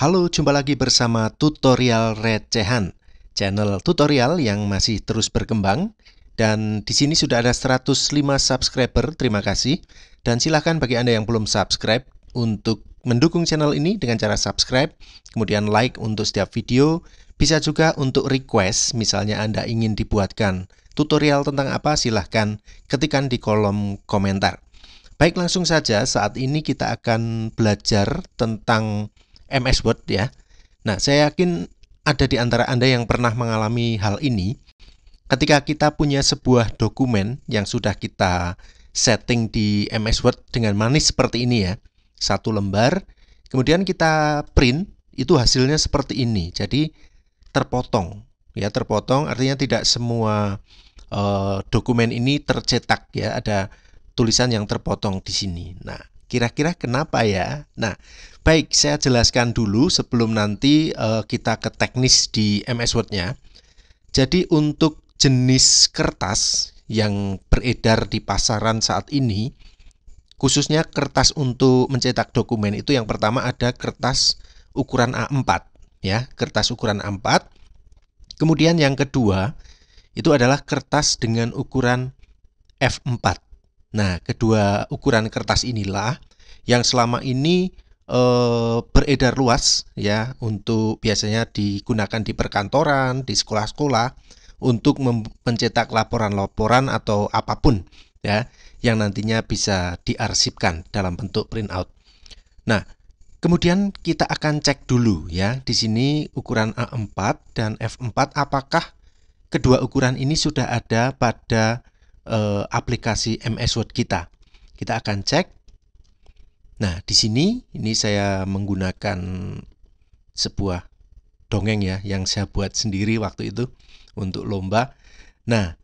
Halo, jumpa lagi bersama tutorial recehan, channel tutorial yang masih terus berkembang. Dan di sini sudah ada 105 subscriber, terima kasih. Dan silahkan bagi Anda yang belum subscribe untuk mendukung channel ini dengan cara subscribe, kemudian like untuk setiap video. Bisa juga untuk request, misalnya Anda ingin dibuatkan tutorial tentang apa, silahkan ketikan di kolom komentar. Baik, langsung saja saat ini kita akan belajar tentang MS Word ya. Nah, saya yakin ada di antara Anda yang pernah mengalami hal ini. Ketika kita punya sebuah dokumen yang sudah kita setting di MS Word dengan manis seperti ini ya. Satu lembar, kemudian kita print, itu hasilnya seperti ini. Jadi terpotong ya, terpotong artinya tidak semua eh, dokumen ini tercetak ya, ada tulisan yang terpotong di sini. Nah, Kira-kira kenapa ya? Nah, baik saya jelaskan dulu sebelum nanti uh, kita ke teknis di MS Word-nya. Jadi untuk jenis kertas yang beredar di pasaran saat ini, khususnya kertas untuk mencetak dokumen itu yang pertama ada kertas ukuran A4 ya, kertas ukuran A4. Kemudian yang kedua itu adalah kertas dengan ukuran F4 Nah, kedua ukuran kertas inilah yang selama ini e, beredar luas ya untuk biasanya digunakan di perkantoran, di sekolah-sekolah untuk mencetak laporan-laporan atau apapun ya yang nantinya bisa diarsipkan dalam bentuk print out. Nah, kemudian kita akan cek dulu ya di sini ukuran A4 dan F4 apakah kedua ukuran ini sudah ada pada Eh, aplikasi MS Word kita. Kita akan cek. Nah, di sini ini saya menggunakan sebuah dongeng ya yang saya buat sendiri waktu itu untuk lomba. Nah,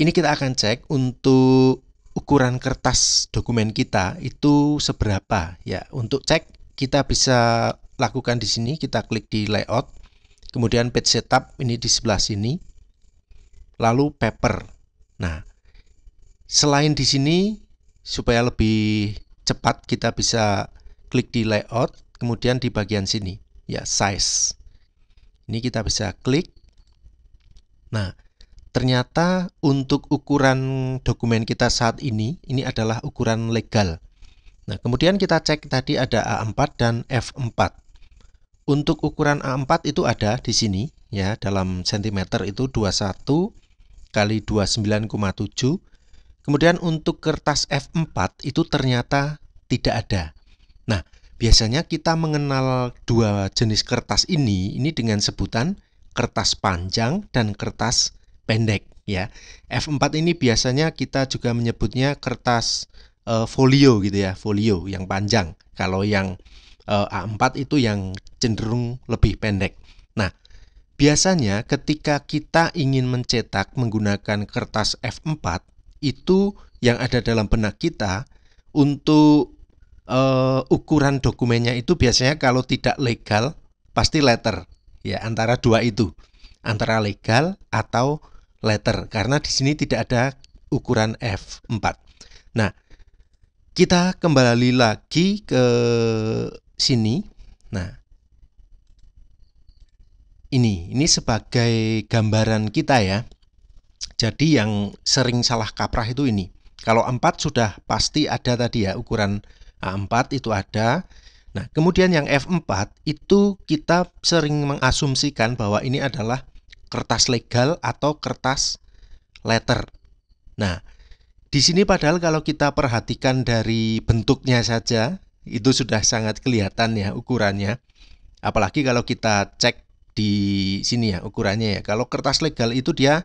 ini kita akan cek untuk ukuran kertas dokumen kita itu seberapa ya. Untuk cek kita bisa lakukan di sini, kita klik di layout, kemudian page setup ini di sebelah sini. Lalu paper. Nah, Selain di sini, supaya lebih cepat kita bisa klik di layout, kemudian di bagian sini, ya size. Ini kita bisa klik. Nah, ternyata untuk ukuran dokumen kita saat ini, ini adalah ukuran legal. Nah, kemudian kita cek tadi ada A4 dan F4 untuk ukuran A4 itu ada di sini ya dalam sentimeter itu 21 kali 29,7 Kemudian untuk kertas F4 itu ternyata tidak ada. Nah, biasanya kita mengenal dua jenis kertas ini ini dengan sebutan kertas panjang dan kertas pendek ya. F4 ini biasanya kita juga menyebutnya kertas e, folio gitu ya, folio yang panjang. Kalau yang e, eh, A4 itu yang cenderung lebih pendek. Nah, biasanya ketika kita ingin mencetak menggunakan kertas F4 itu yang ada dalam benak kita untuk uh, ukuran dokumennya itu biasanya kalau tidak legal pasti letter ya antara dua itu antara legal atau letter karena di sini tidak ada ukuran F4. Nah, kita kembali lagi ke sini. Nah, ini ini sebagai gambaran kita ya. Jadi yang sering salah kaprah itu ini. Kalau empat 4 sudah pasti ada tadi ya ukuran A4 itu ada. Nah, kemudian yang F4 itu kita sering mengasumsikan bahwa ini adalah kertas legal atau kertas letter. Nah, di sini padahal kalau kita perhatikan dari bentuknya saja itu sudah sangat kelihatan ya ukurannya. Apalagi kalau kita cek di sini ya ukurannya ya. Kalau kertas legal itu dia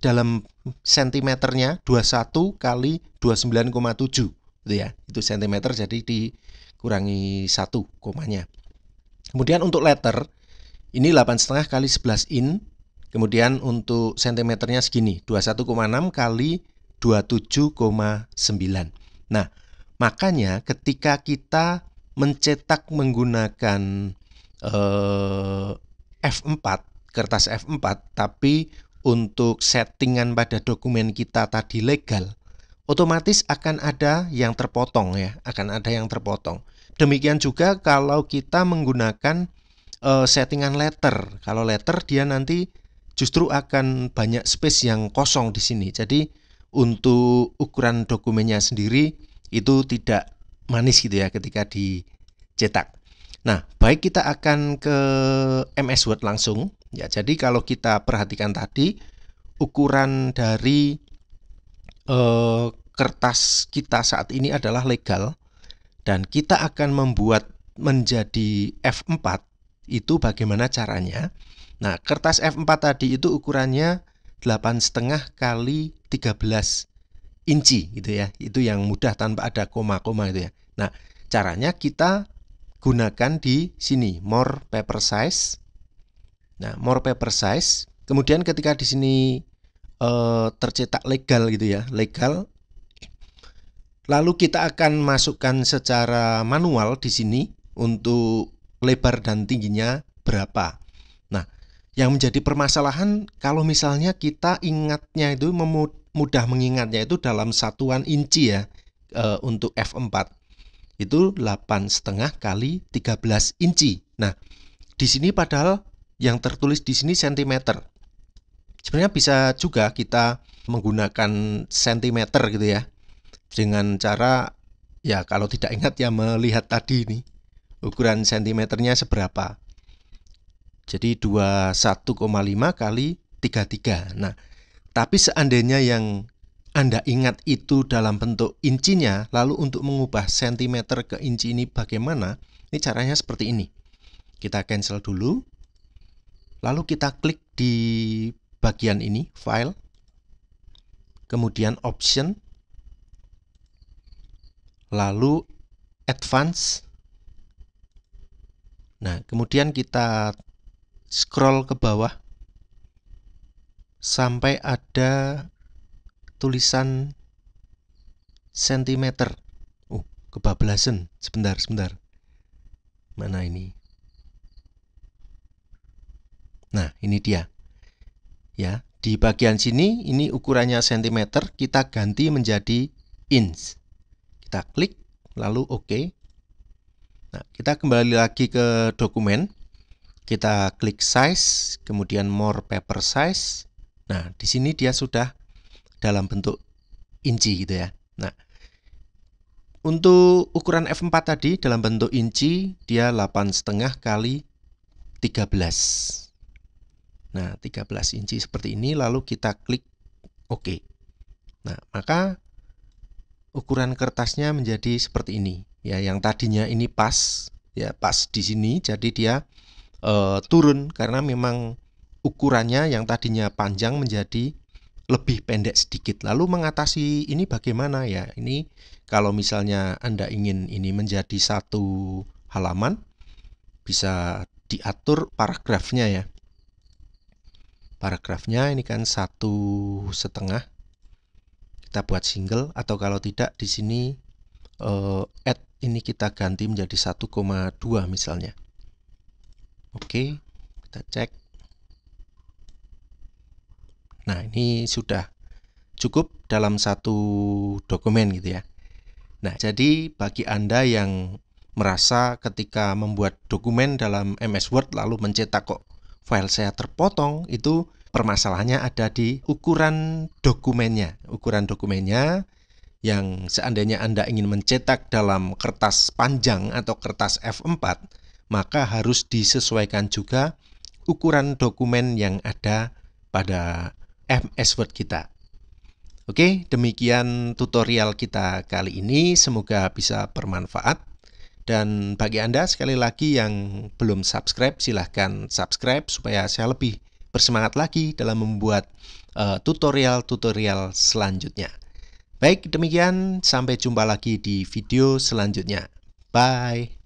dalam sentimeternya 21 kali 29,7 gitu ya. Itu sentimeter jadi dikurangi satu komanya. Kemudian untuk letter ini 8,5 kali 11 in. Kemudian untuk sentimeternya segini, 21,6 kali 27,9. Nah, makanya ketika kita mencetak menggunakan eh, F4, kertas F4 tapi untuk settingan pada dokumen kita tadi legal, otomatis akan ada yang terpotong ya, akan ada yang terpotong. Demikian juga kalau kita menggunakan uh, settingan letter. Kalau letter dia nanti justru akan banyak space yang kosong di sini. Jadi untuk ukuran dokumennya sendiri itu tidak manis gitu ya ketika dicetak. Nah, baik kita akan ke MS Word langsung Ya, jadi kalau kita perhatikan tadi ukuran dari eh, kertas kita saat ini adalah legal dan kita akan membuat menjadi F4 itu bagaimana caranya? Nah, kertas F4 tadi itu ukurannya 8,5 kali 13 inci gitu ya. Itu yang mudah tanpa ada koma-koma gitu ya. Nah, caranya kita gunakan di sini more paper size Nah, more paper size. Kemudian ketika di sini e, tercetak legal gitu ya, legal. Lalu kita akan masukkan secara manual di sini untuk lebar dan tingginya berapa. Nah, yang menjadi permasalahan kalau misalnya kita ingatnya itu mudah mengingatnya itu dalam satuan inci ya e, untuk F4 itu 8,5 kali 13 inci. Nah, di sini padahal yang tertulis di sini sentimeter. Sebenarnya bisa juga kita menggunakan sentimeter gitu ya. Dengan cara ya kalau tidak ingat ya melihat tadi ini ukuran sentimeternya seberapa. Jadi 21,5 kali 33. Nah, tapi seandainya yang Anda ingat itu dalam bentuk incinya, lalu untuk mengubah sentimeter ke inci ini bagaimana? Ini caranya seperti ini. Kita cancel dulu. Lalu kita klik di bagian ini, file, kemudian option, lalu advance. Nah, kemudian kita scroll ke bawah sampai ada tulisan sentimeter. Oh, kebablasan. Sebentar, sebentar. Mana ini? Nah, ini dia. Ya, di bagian sini ini ukurannya cm, kita ganti menjadi inch. Kita klik lalu oke. Okay. Nah, kita kembali lagi ke dokumen. Kita klik size, kemudian more paper size. Nah, di sini dia sudah dalam bentuk inci gitu ya. Nah, untuk ukuran F4 tadi dalam bentuk inci dia 8,5 kali 13. Nah, 13 inci seperti ini lalu kita klik OK. Nah, maka ukuran kertasnya menjadi seperti ini. Ya, yang tadinya ini pas, ya pas di sini jadi dia e, turun karena memang ukurannya yang tadinya panjang menjadi lebih pendek sedikit. Lalu mengatasi ini bagaimana ya? Ini kalau misalnya Anda ingin ini menjadi satu halaman bisa diatur paragrafnya ya paragrafnya ini kan satu setengah kita buat single atau kalau tidak di sini uh, add ini kita ganti menjadi 1,2 misalnya oke kita cek nah ini sudah cukup dalam satu dokumen gitu ya nah jadi bagi anda yang merasa ketika membuat dokumen dalam MS Word lalu mencetak kok file saya terpotong itu permasalahannya ada di ukuran dokumennya. Ukuran dokumennya yang seandainya Anda ingin mencetak dalam kertas panjang atau kertas F4, maka harus disesuaikan juga ukuran dokumen yang ada pada MS Word kita. Oke, demikian tutorial kita kali ini. Semoga bisa bermanfaat. Dan bagi Anda sekali lagi yang belum subscribe, silahkan subscribe supaya saya lebih bersemangat lagi dalam membuat eh, tutorial-tutorial uh, selanjutnya. Baik, demikian. Sampai jumpa lagi di video selanjutnya. Bye.